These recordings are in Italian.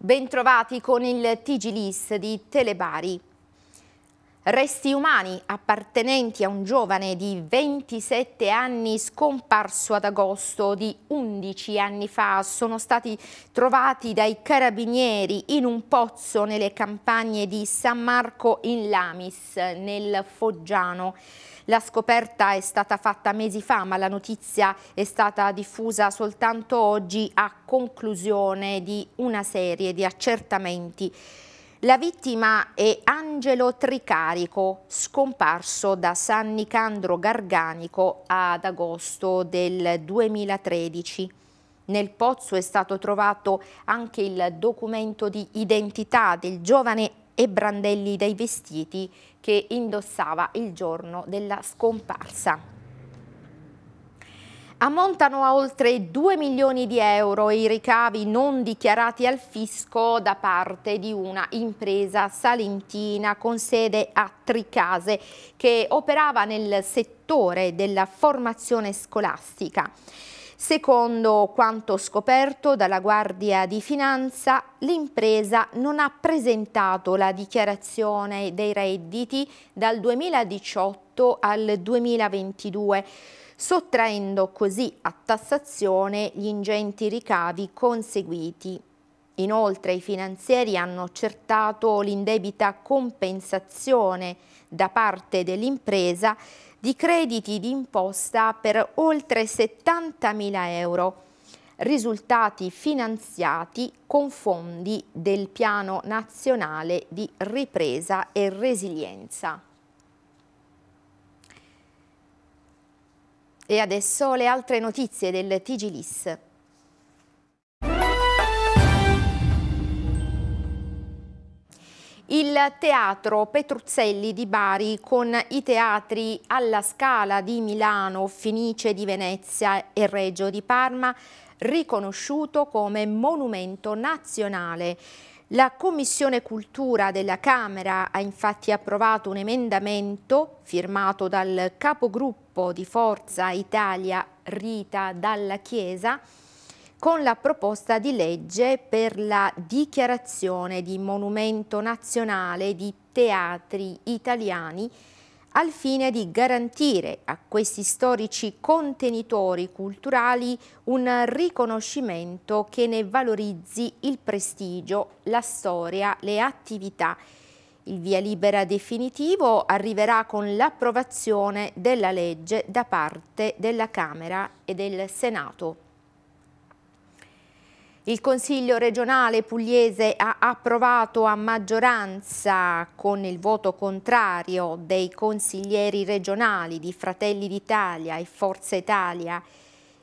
Bentrovati con il TG Lis di Telebari. Resti umani appartenenti a un giovane di 27 anni scomparso ad agosto di 11 anni fa sono stati trovati dai carabinieri in un pozzo nelle campagne di San Marco in Lamis, nel Foggiano. La scoperta è stata fatta mesi fa, ma la notizia è stata diffusa soltanto oggi a conclusione di una serie di accertamenti la vittima è Angelo Tricarico, scomparso da San Nicandro Garganico ad agosto del 2013. Nel pozzo è stato trovato anche il documento di identità del giovane e brandelli dai vestiti che indossava il giorno della scomparsa. Ammontano a oltre 2 milioni di euro i ricavi non dichiarati al fisco da parte di una impresa salentina con sede a Tricase che operava nel settore della formazione scolastica. Secondo quanto scoperto dalla Guardia di Finanza, l'impresa non ha presentato la dichiarazione dei redditi dal 2018 al 2022 sottraendo così a tassazione gli ingenti ricavi conseguiti. Inoltre i finanzieri hanno accertato l'indebita compensazione da parte dell'impresa di crediti d'imposta per oltre 70.000 euro, risultati finanziati con fondi del Piano Nazionale di Ripresa e Resilienza. E adesso le altre notizie del TG LIS. Il teatro Petruzzelli di Bari con i teatri alla Scala di Milano, Fenice di Venezia e Reggio di Parma riconosciuto come monumento nazionale. La Commissione Cultura della Camera ha infatti approvato un emendamento firmato dal capogruppo di Forza Italia Rita Dalla Chiesa con la proposta di legge per la dichiarazione di monumento nazionale di teatri italiani al fine di garantire a questi storici contenitori culturali un riconoscimento che ne valorizzi il prestigio, la storia, le attività il via libera definitivo arriverà con l'approvazione della legge da parte della Camera e del Senato. Il Consiglio regionale pugliese ha approvato a maggioranza con il voto contrario dei consiglieri regionali di Fratelli d'Italia e Forza Italia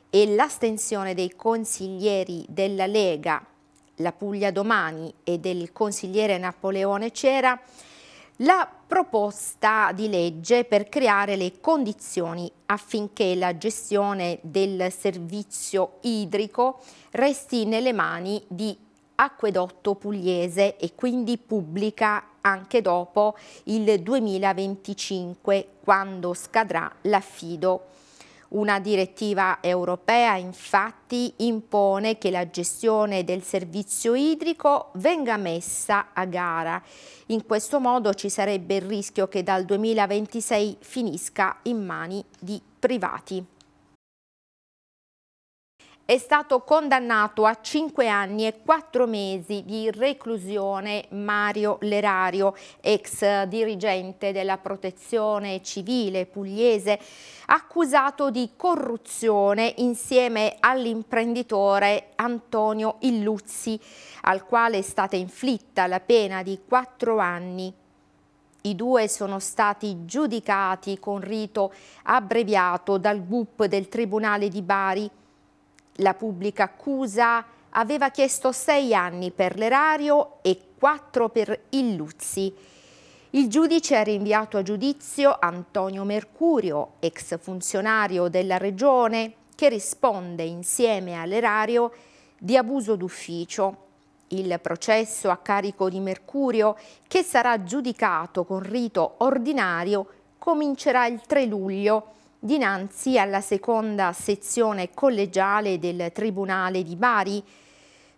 e l'astensione dei consiglieri della Lega La Puglia Domani e del consigliere Napoleone Cera la proposta di legge per creare le condizioni affinché la gestione del servizio idrico resti nelle mani di acquedotto pugliese e quindi pubblica anche dopo il 2025 quando scadrà l'affido una direttiva europea infatti impone che la gestione del servizio idrico venga messa a gara. In questo modo ci sarebbe il rischio che dal 2026 finisca in mani di privati è stato condannato a 5 anni e 4 mesi di reclusione Mario Lerario, ex dirigente della protezione civile pugliese, accusato di corruzione insieme all'imprenditore Antonio Illuzzi, al quale è stata inflitta la pena di 4 anni i due sono stati giudicati con rito abbreviato dal GUP del Tribunale di Bari la pubblica accusa aveva chiesto sei anni per l'erario e quattro per il Luzzi. Il giudice ha rinviato a giudizio Antonio Mercurio, ex funzionario della Regione, che risponde insieme all'erario di abuso d'ufficio. Il processo a carico di Mercurio, che sarà giudicato con rito ordinario, comincerà il 3 luglio dinanzi alla seconda sezione collegiale del Tribunale di Bari.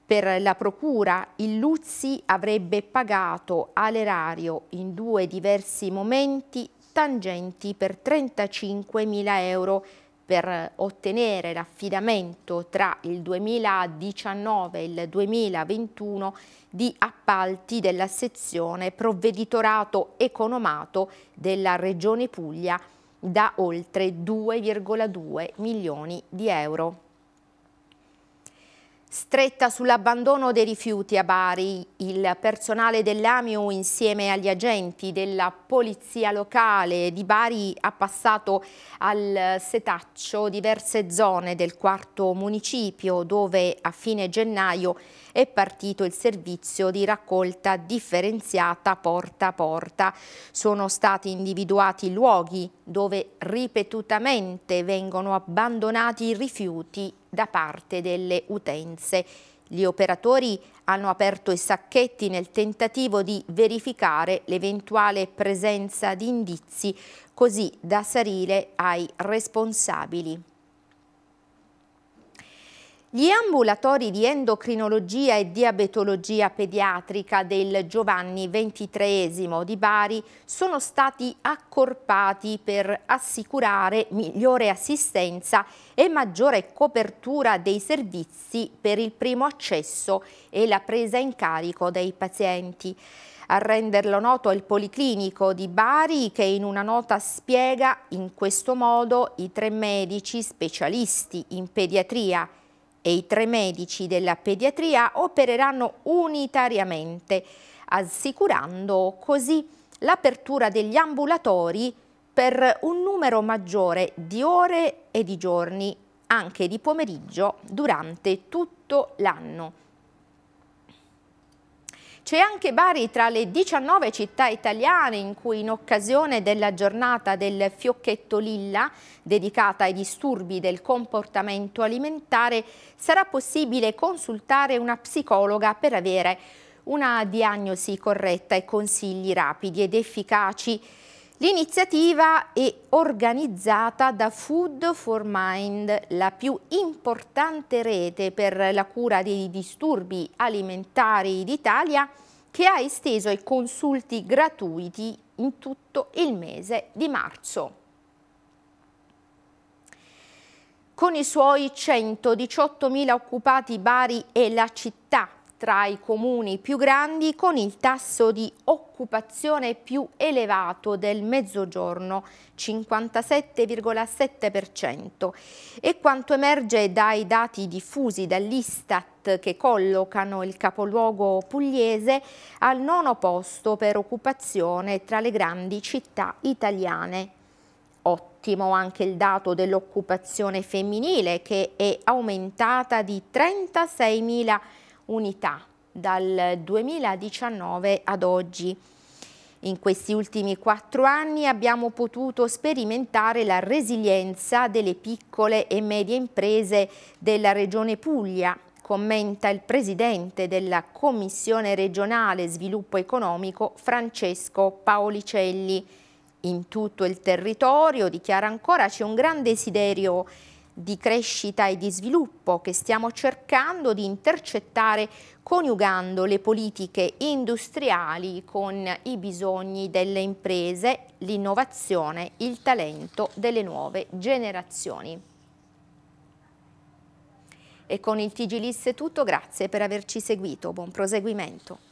Per la procura, il Luzzi avrebbe pagato all'erario in due diversi momenti tangenti per 35.000 euro per ottenere l'affidamento tra il 2019 e il 2021 di appalti della sezione provveditorato economato della Regione Puglia da oltre 2,2 milioni di euro. Stretta sull'abbandono dei rifiuti a Bari, il personale dell'AMIU insieme agli agenti della polizia locale di Bari ha passato al setaccio diverse zone del quarto municipio dove a fine gennaio è partito il servizio di raccolta differenziata porta a porta. Sono stati individuati luoghi dove ripetutamente vengono abbandonati i rifiuti da parte delle utenze. Gli operatori hanno aperto i sacchetti nel tentativo di verificare l'eventuale presenza di indizi, così da salire ai responsabili. Gli ambulatori di endocrinologia e diabetologia pediatrica del Giovanni XXIII di Bari sono stati accorpati per assicurare migliore assistenza e maggiore copertura dei servizi per il primo accesso e la presa in carico dei pazienti. A renderlo noto il Policlinico di Bari che in una nota spiega in questo modo i tre medici specialisti in pediatria e i tre medici della pediatria opereranno unitariamente, assicurando così l'apertura degli ambulatori per un numero maggiore di ore e di giorni, anche di pomeriggio, durante tutto l'anno. C'è anche Bari tra le 19 città italiane in cui in occasione della giornata del fiocchetto lilla, dedicata ai disturbi del comportamento alimentare, sarà possibile consultare una psicologa per avere una diagnosi corretta e consigli rapidi ed efficaci L'iniziativa è organizzata da Food for Mind, la più importante rete per la cura dei disturbi alimentari d'Italia, che ha esteso i consulti gratuiti in tutto il mese di marzo. Con i suoi 118.000 occupati Bari è la città tra i comuni più grandi con il tasso di occupazione più elevato del mezzogiorno, 57,7%, e quanto emerge dai dati diffusi dall'Istat che collocano il capoluogo pugliese al nono posto per occupazione tra le grandi città italiane. Ottimo anche il dato dell'occupazione femminile che è aumentata di 36.000 unità dal 2019 ad oggi. In questi ultimi quattro anni abbiamo potuto sperimentare la resilienza delle piccole e medie imprese della Regione Puglia, commenta il presidente della Commissione regionale sviluppo economico Francesco Paolicelli. In tutto il territorio, dichiara ancora, c'è un gran desiderio di crescita e di sviluppo che stiamo cercando di intercettare coniugando le politiche industriali con i bisogni delle imprese, l'innovazione, il talento delle nuove generazioni. E con il TG Liss è tutto, grazie per averci seguito, buon proseguimento.